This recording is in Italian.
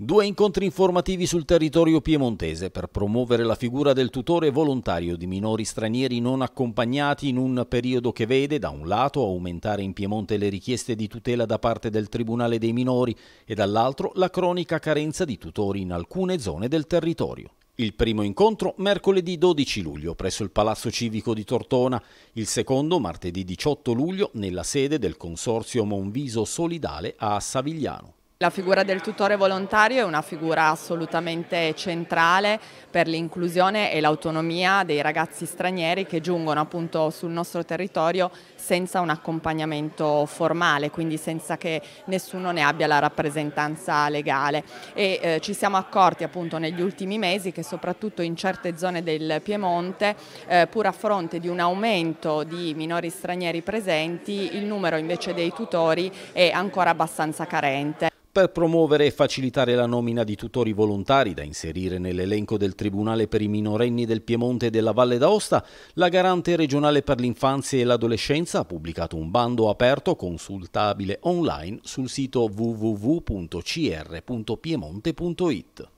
Due incontri informativi sul territorio piemontese per promuovere la figura del tutore volontario di minori stranieri non accompagnati in un periodo che vede, da un lato, aumentare in Piemonte le richieste di tutela da parte del Tribunale dei minori e dall'altro la cronica carenza di tutori in alcune zone del territorio. Il primo incontro mercoledì 12 luglio presso il Palazzo Civico di Tortona, il secondo martedì 18 luglio nella sede del Consorzio Monviso Solidale a Savigliano. La figura del tutore volontario è una figura assolutamente centrale per l'inclusione e l'autonomia dei ragazzi stranieri che giungono appunto sul nostro territorio senza un accompagnamento formale, quindi senza che nessuno ne abbia la rappresentanza legale. E, eh, ci siamo accorti appunto negli ultimi mesi che soprattutto in certe zone del Piemonte, eh, pur a fronte di un aumento di minori stranieri presenti, il numero invece dei tutori è ancora abbastanza carente per promuovere e facilitare la nomina di tutori volontari da inserire nell'elenco del Tribunale per i minorenni del Piemonte e della Valle d'Aosta, la Garante regionale per l'infanzia e l'adolescenza ha pubblicato un bando aperto consultabile online sul sito www.cr.piemonte.it.